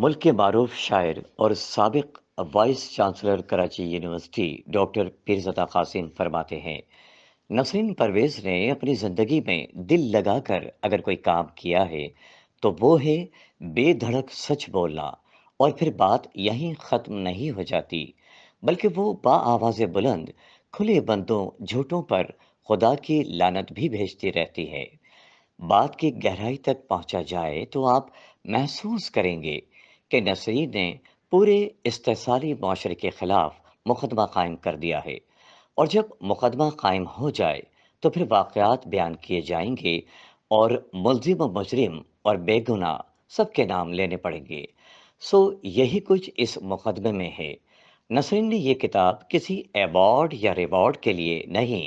मुल्क के मरूफ शायर और सबक vice chancellor Karachi university doctor Pirzada Qasim फरमाते हैं नसरीन परवेज ने अपनी ज़िंदगी में दिल लगाकर अगर कोई काम किया है तो वो है बेधड़क सच बोलना और फिर बात यहीं ख़त्म नहीं हो जाती बल्कि वो बा आवाज़ बुलंद खुले बंदों झूठों पर खुदा की लानत भी भेजती रहती है बात की गहराई तक पहुंचा जाए तो आप महसूस करेंगे के नसरी ने पूरे इस्तेसारी माशरे के ख़िलाफ़ मुकदमा कायम कर दिया है और जब मुकदमा कायम हो जाए तो फिर वाकयात बयान किए जाएंगे और मुलजिम मुजरिम और बेगुनाह सबके नाम लेने पड़ेंगे सो यही कुछ इस मुकदमे में है नसरीन ने यह किताब किसी अवार्ड या रिवॉर्ड के लिए नहीं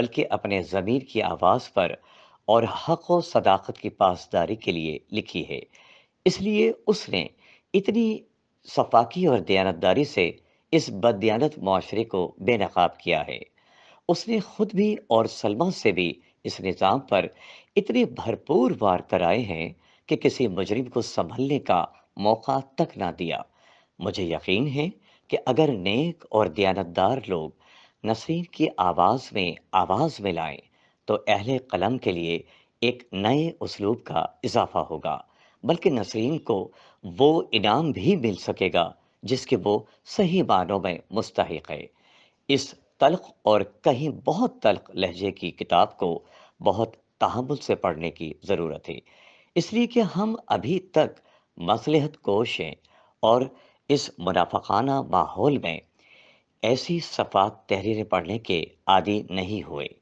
बल्कि अपने ज़मीर की आवाज़ पर और हक व सदाकत की पासदारी के लिए लिखी है इसलिए उसने इतनी सफाकी और दयानतदारी से इस बदयानत माशरे को बेनकाब किया है उसने खुद भी और सलमा से भी इस निज़ाम पर इतने भरपूर वार कराए हैं कि किसी मुजरिम को संभलने का मौका तक ना दिया मुझे यकीन है कि अगर नेक और दयानतदार लोग नसरीन की आवाज़ में आवाज़ मिलाएं तो अहले कलम के लिए एक नए उसलूब का इजाफा होगा बल्कि नसरीन को वो इनाम भी मिल सकेगा जिसके वो सही मानों में मुस्तक है इस तलख और कहीं बहुत तलख लहजे की किताब को बहुत तहमुल से पढ़ने की ज़रूरत है इसलिए कि हम अभी तक मसलहत कोश हैं और इस मुनाफाना माहौल में ऐसी सफात तहरीरें पढ़ने के आदि नहीं हुए